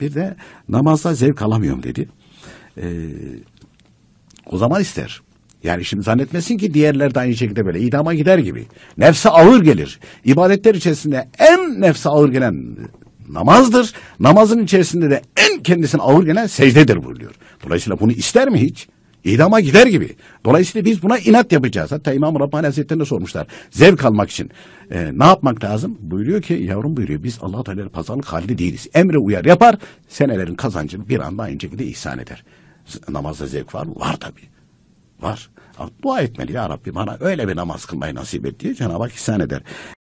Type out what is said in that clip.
Bir de namazda zevk alamıyorum dedi. Ee, o zaman ister. Yani şimdi zannetmesin ki diğerler de aynı şekilde böyle idama gider gibi. Nefse ağır gelir. İbadetler içerisinde en nefse ağır gelen namazdır. Namazın içerisinde de en kendisine ağır gelen secdedir buyuruyor. Dolayısıyla bunu ister mi hiç? İdama gider gibi. Dolayısıyla biz buna inat yapacağız. Hatta İmam-ı Rabbani Hazretleri'ne sormuşlar. Zevk almak için. E, ne yapmak lazım? Buyuruyor ki yavrum buyuruyor. Biz Allah-u Teala'ya pazarlık halinde değiliz. Emre uyar yapar. Senelerin kazancını bir anda aynı şekilde ihsan eder. Namazda zevk var mı? Var tabii. Var. Dua etmeli ya Rabbi bana öyle bir namaz kılmayı nasip et diye Cenab-ı Hak ihsan eder.